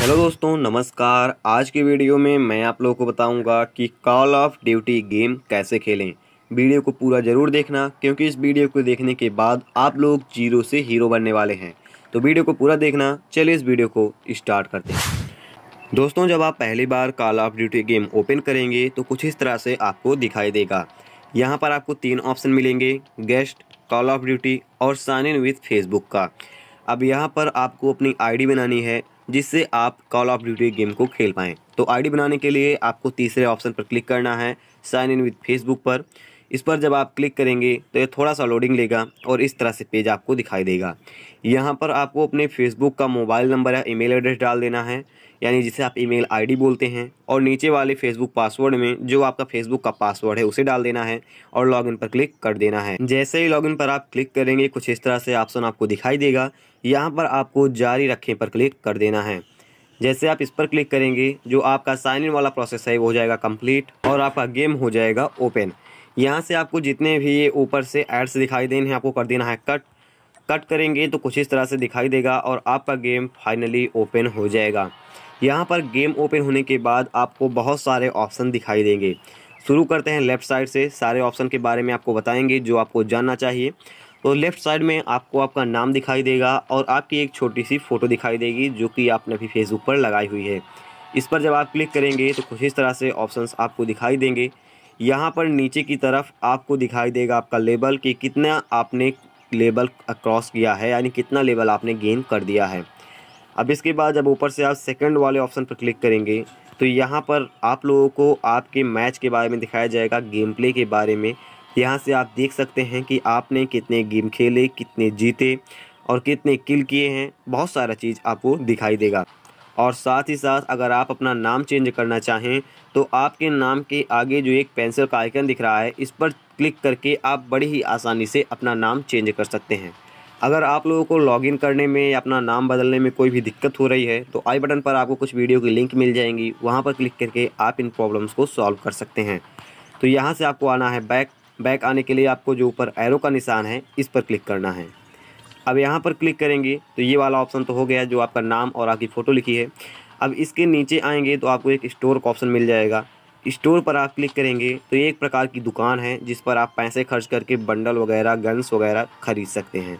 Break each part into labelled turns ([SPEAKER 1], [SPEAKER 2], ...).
[SPEAKER 1] hello दोस्तों नमस्कार आज के वीडियो में मैं आप लोगों को बताऊंगा कि कॉल ऑफ ड्यूटी गेम कैसे खेलें वीडियो को पूरा ज़रूर देखना क्योंकि इस वीडियो को देखने के बाद आप लोग जीरो से हीरो बनने वाले हैं तो वीडियो को पूरा देखना चलिए इस वीडियो को स्टार्ट करते हैं दोस्तों जब आप पहली बार call of duty game open करेंगे तो कुछ इस तरह से आपको दिखाई देगा यहाँ पर आपको तीन ऑप्शन मिलेंगे गेस्ट कॉल ऑफ ड्यूटी और साइन इन विथ फेसबुक का अब यहाँ पर आपको अपनी आईडी बनानी है जिससे आप कॉल ऑफ ड्यूटी गेम को खेल पाएँ तो आईडी बनाने के लिए आपको तीसरे ऑप्शन पर क्लिक करना है साइन इन विद फेसबुक पर इस पर जब आप क्लिक करेंगे तो ये थोड़ा सा लोडिंग लेगा और इस तरह से पेज आपको दिखाई देगा यहाँ पर आपको अपने फेसबुक का मोबाइल नंबर या ईमेल एड्रेस डाल देना है यानी जिसे आप ईमेल आईडी बोलते हैं और नीचे वाले फेसबुक पासवर्ड में जो आपका फेसबुक का पासवर्ड है उसे डाल देना है और लॉगिन पर क्लिक कर देना है जैसे ही लॉगिन पर आप क्लिक करेंगे कुछ इस तरह से ऑप्शन आपको दिखाई देगा यहाँ पर आपको जारी रखें पर क्लिक कर देना है जैसे आप इस पर क्लिक करेंगे जो आपका साइन इन वाला प्रोसेस है वो हो जाएगा कंप्लीट और आपका गेम हो जाएगा ओपन यहाँ से आपको जितने भी ये ऊपर से एड्स दिखाई देने हैं आपको कर देना है कट कट करेंगे तो कुछ इस तरह से दिखाई देगा और आपका गेम फाइनली ओपन हो जाएगा यहाँ पर गेम ओपन होने के बाद आपको बहुत सारे ऑप्शन दिखाई देंगे शुरू करते हैं लेफ़्ट साइड से सारे ऑप्शन के बारे में आपको बताएंगे जो आपको जानना चाहिए तो लेफ़्ट साइड में आपको आपका नाम दिखाई देगा और आपकी एक छोटी सी फ़ोटो दिखाई देगी जो कि आपने अभी फेसबुक पर लगाई हुई है इस पर जब आप क्लिक करेंगे तो कुछ इस तरह से ऑप्शंस आपको दिखाई देंगे यहाँ पर नीचे की तरफ आपको दिखाई देगा आपका लेबल कि कितना आपने लेबल क्रॉस किया है यानी कितना लेबल आपने गेन कर दिया है अब इसके बाद जब ऊपर से आप सेकंड वाले ऑप्शन पर क्लिक करेंगे तो यहाँ पर आप लोगों को आपके मैच के बारे में दिखाया जाएगा गेम प्ले के बारे में यहाँ से आप देख सकते हैं कि आपने कितने गेम खेले कितने जीते और कितने किल किए हैं बहुत सारा चीज़ आपको दिखाई देगा और साथ ही साथ अगर आप अपना नाम चेंज करना चाहें तो आपके नाम के आगे जो एक पेंसिल का आइकन दिख रहा है इस पर क्लिक करके आप बड़ी ही आसानी से अपना नाम चेंज कर सकते हैं अगर आप लोगों को लॉगिन करने में या अपना नाम बदलने में कोई भी दिक्कत हो रही है तो आई बटन पर आपको कुछ वीडियो की लिंक मिल जाएंगी वहाँ पर क्लिक करके आप इन प्रॉब्लम्स को सॉल्व कर सकते हैं तो यहाँ से आपको आना है बैक बैक आने के लिए आपको जो ऊपर एरो का निशान है इस पर क्लिक करना है अब यहाँ पर क्लिक करेंगे तो ये वाला ऑप्शन तो हो गया जो आपका नाम और आपकी फ़ोटो लिखी है अब इसके नीचे आएंगे तो आपको एक स्टोर का ऑप्शन मिल जाएगा स्टोर पर आप क्लिक करेंगे तो ये एक प्रकार की दुकान है जिस पर आप पैसे खर्च करके बंडल वगैरह गन्स वगैरह ख़रीद सकते हैं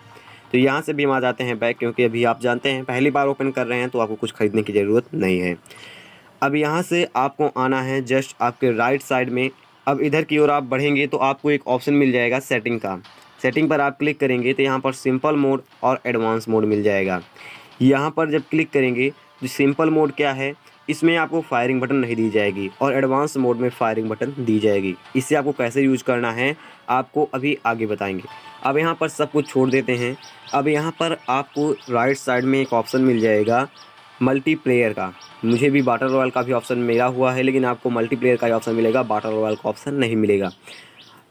[SPEAKER 1] तो यहाँ से भी हम आ जाते हैं बैग क्योंकि अभी आप जानते हैं पहली बार ओपन कर रहे हैं तो आपको कुछ ख़रीदने की ज़रूरत नहीं है अब यहाँ से आपको आना है जस्ट आपके राइट साइड में अब इधर की ओर आप बढ़ेंगे तो आपको एक ऑप्शन मिल जाएगा सेटिंग का सेटिंग पर आप क्लिक करेंगे तो यहाँ पर सिंपल मोड और एडवांस मोड मिल जाएगा यहाँ पर जब क्लिक करेंगे तो सिंपल मोड क्या है इसमें आपको फायरिंग बटन नहीं दी जाएगी और एडवांस मोड में फायरिंग बटन दी जाएगी इससे आपको कैसे यूज करना है आपको अभी आगे बताएंगे अब यहाँ पर सब कुछ छोड़ देते हैं अब यहाँ पर आपको राइट साइड में एक ऑप्शन मिल जाएगा मल्टीप्लेयर का मुझे भी बाटर रॉयल का भी ऑप्शन मिला हुआ है लेकिन आपको मल्टीप्लेयर का ही ऑप्शन मिलेगा बाटर रॉयल का ऑप्शन नहीं मिलेगा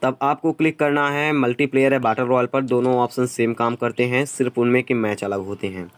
[SPEAKER 1] तब आपको क्लिक करना है मल्टीप्लेयर है बाटर रॉयल पर दोनों ऑप्शन सेम काम करते हैं सिर्फ उनमें के मैच अलग होते हैं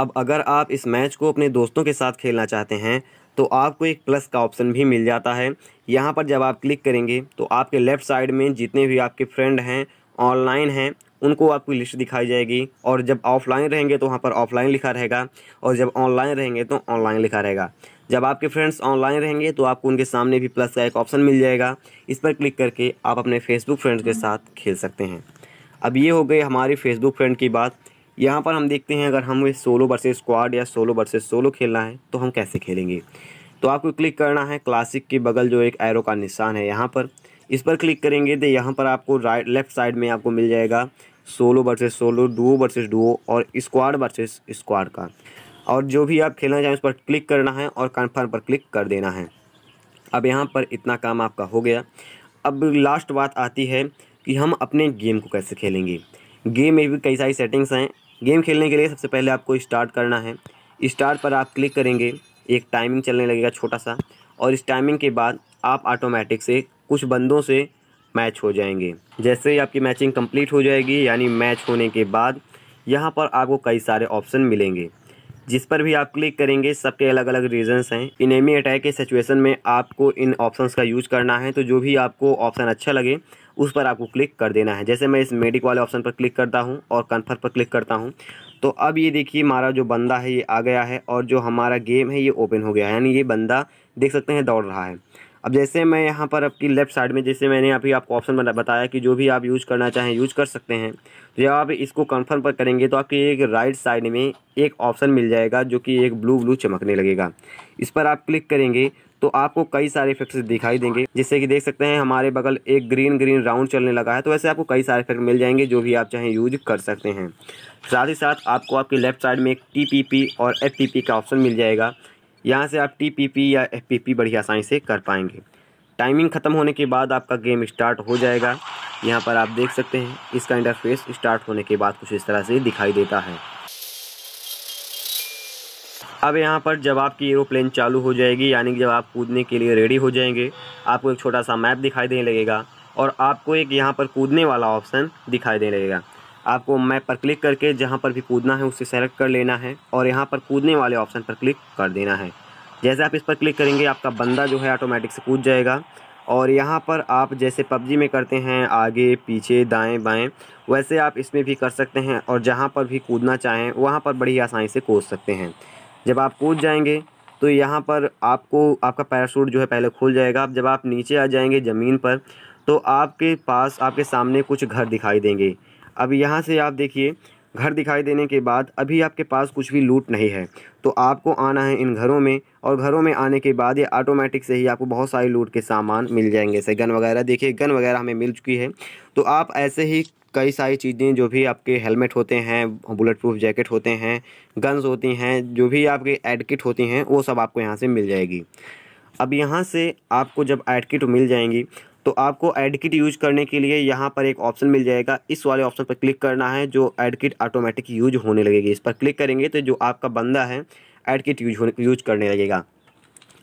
[SPEAKER 1] अब अगर आप इस मैच को अपने दोस्तों के साथ खेलना चाहते हैं तो आपको एक प्लस का ऑप्शन भी मिल जाता है यहाँ पर जब आप क्लिक करेंगे तो आपके लेफ़्ट साइड में जितने भी आपके फ्रेंड हैं ऑनलाइन हैं उनको आपकी लिस्ट दिखाई जाएगी और जब ऑफलाइन रहेंगे तो वहाँ पर ऑफलाइन लिखा रहेगा और जब ऑनलाइन रहेंगे तो ऑनलाइन लिखा रहेगा जब आपके फ्रेंड्स ऑनलाइन रहेंगे तो आपको उनके सामने भी प्लस का एक ऑप्शन मिल जाएगा इस पर क्लिक करके आप अपने फेसबुक फ्रेंड्स के साथ खेल सकते हैं अब ये हो गई हमारी फेसबुक फ्रेंड की बात यहाँ पर हम देखते हैं अगर हमें सोलो वर्सेस स्क्वाड या सोलो वर्सेस सोलो खेलना है तो हम कैसे खेलेंगे तो आपको क्लिक करना है क्लासिक के बगल जो एक एरो का निशान है यहाँ पर इस पर क्लिक करेंगे तो यहाँ पर आपको राइट लेफ्ट साइड में आपको मिल जाएगा solo versus solo duo versus duo और स्क्वाड वर्सेस स्क्वाड का और जो भी आप खेलना चाहें उस पर क्लिक करना है और कन्फर्म पर क्लिक कर देना है अब यहाँ पर इतना काम आपका हो गया अब लास्ट बात आती है कि हम अपने गेम को कैसे खेलेंगे गेम में भी कई सारी सेटिंग्स हैं गेम खेलने के लिए सबसे पहले आपको स्टार्ट करना है स्टार्ट पर आप क्लिक करेंगे एक टाइमिंग चलने लगेगा छोटा सा और इस टाइमिंग के बाद आप ऑटोमेटिक से कुछ बंदों से मैच हो जाएंगे जैसे ही आपकी मैचिंग कंप्लीट हो जाएगी यानी मैच होने के बाद यहाँ पर आपको कई सारे ऑप्शन मिलेंगे जिस पर भी आप क्लिक करेंगे सबके अलग अलग रीजंस हैं इन एमी अटैक के सिचुएशन में आपको इन ऑप्शंस का यूज करना है तो जो भी आपको ऑप्शन अच्छा लगे उस पर आपको क्लिक कर देना है जैसे मैं इस मेडिक वाले ऑप्शन पर क्लिक करता हूँ और कन्फर्म पर क्लिक करता हूँ तो अब ये देखिए हमारा जो बंदा है ये आ गया है और जो हमारा गेम है ये ओपन हो गया है यानी ये बंदा देख सकते हैं दौड़ रहा है अब जैसे मैं यहाँ पर आपकी लेफ़्ट साइड में जैसे मैंने अभी आपको ऑप्शन बताया कि जो भी आप यूज़ करना चाहें यूज़ कर सकते हैं तो जब आप इसको कंफर्म पर करेंगे तो आपके एक राइट साइड में एक ऑप्शन मिल जाएगा जो कि एक ब्लू ब्लू चमकने लगेगा इस पर आप क्लिक करेंगे तो आपको कई सारे इफेक्ट्स दिखाई देंगे जैसे कि देख सकते हैं हमारे बगल एक ग्रीन ग्रीन राउंड चलने लगा है तो वैसे आपको कई सारे इफेक्ट मिल जाएंगे जो भी आप चाहें यूज कर सकते हैं साथ ही साथ आपको आपकी लेफ्ट साइड में एक टी और एफ का ऑप्शन मिल जाएगा यहाँ से आप टी या एफ बड़ी आसानी से कर पाएंगे टाइमिंग ख़त्म होने के बाद आपका गेम स्टार्ट हो जाएगा यहाँ पर आप देख सकते हैं इसका इंटरफेस स्टार्ट होने के बाद कुछ इस तरह से दिखाई देता है अब यहाँ पर जब आपकी एरोप्लेन चालू हो जाएगी यानी कि जब आप कूदने के लिए रेडी हो जाएंगे आपको एक छोटा सा मैप दिखाई देने लगेगा और आपको एक यहाँ पर कूदने वाला ऑप्शन दिखाई देने लगेगा आपको मैप पर क्लिक करके जहाँ पर भी कूदना है उसे सेलेक्ट कर लेना है और यहाँ पर कूदने वाले ऑप्शन पर क्लिक कर देना है जैसे आप इस पर क्लिक करेंगे आपका बंदा जो है ऑटोमेटिक से कूद जाएगा और यहाँ पर आप जैसे पबजी में करते हैं आगे पीछे दाएं बाएं वैसे आप इसमें भी कर सकते हैं और जहाँ पर भी कूदना चाहें वहाँ पर बड़ी आसानी से कूद सकते हैं जब आप कूद जाएंगे तो यहाँ पर आपको आपका पैराशूट जो है पहले खुल जाएगा जब आप नीचे आ जाएंगे ज़मीन पर तो आपके पास आपके सामने कुछ घर दिखाई देंगे अब यहाँ से आप देखिए घर दिखाई देने के बाद अभी आपके पास कुछ भी लूट नहीं है तो आपको आना है इन घरों में और घरों में आने के बाद ये ऑटोमेटिक से ही आपको बहुत सारे लूट के सामान मिल जाएंगे जैसे गन वगैरह देखिए गन वगैरह हमें मिल चुकी है तो आप ऐसे ही कई सारी चीज़ें जो भी आपके हेलमेट होते हैं बुलेट प्रूफ जैकेट होते हैं गन्स होती हैं जो भी आपके एड किट होती हैं वो सब आपको यहाँ से मिल जाएगी अब यहाँ से आपको जब एड किट मिल जाएंगी तो आपको एड किट यूज करने के लिए यहाँ पर एक ऑप्शन मिल जाएगा इस वाले ऑप्शन पर क्लिक करना है जो एड किट ऑटोमेटिक यूज होने लगेगी इस पर क्लिक करेंगे तो जो आपका बंदा है एड किट यूज होने यूज करने लगेगा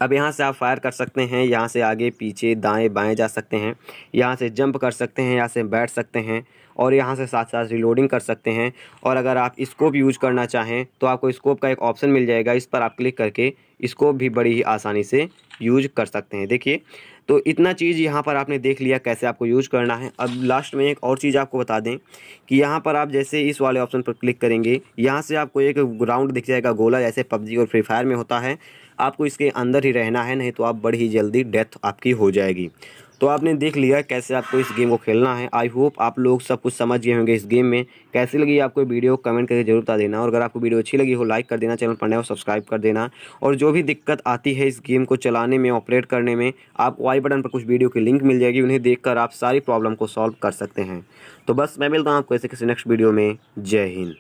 [SPEAKER 1] अब यहाँ से आप फायर कर सकते हैं यहाँ से आगे पीछे दाएं बाएं जा सकते हैं यहाँ से जंप कर सकते हैं यहाँ से बैठ सकते हैं और यहाँ से साथ साथ रिलोडिंग कर सकते हैं और अगर आप स्कोप यूज करना चाहें तो आपको स्कोप का एक ऑप्शन मिल जाएगा इस पर आप क्लिक करके स्कोप भी बड़ी ही आसानी से यूज कर सकते हैं देखिए तो इतना चीज़ यहाँ पर आपने देख लिया कैसे आपको यूज करना है अब लास्ट में एक और चीज़ आपको बता दें कि यहाँ पर आप जैसे इस वाले ऑप्शन पर क्लिक करेंगे यहाँ से आपको एक ग्राउंड दिख जाएगा गोला जैसे पबजी और फ्री फायर में होता है आपको इसके अंदर ही रहना है नहीं तो आप बड़ी ही जल्दी डेथ आपकी हो जाएगी तो आपने देख लिया कैसे आपको इस गेम को खेलना है आई होप आप लोग सब कुछ समझ गए होंगे इस गेम में कैसी लगी आपको वीडियो कमेंट करके जरूर बता देना और अगर आपको वीडियो अच्छी लगी हो लाइक कर देना चैनल पर नया हो सब्सक्राइब कर देना और जो भी दिक्कत आती है इस गेम को चलाने में ऑपरेट करने में आप वाई बटन पर कुछ वीडियो की लिंक मिल जाएगी उन्हें देख आप सारी प्रॉब्लम को सॉल्व कर सकते हैं तो बस मैं मिलता हूँ आपको ऐसे किसी नेक्स्ट वीडियो में जय हिंद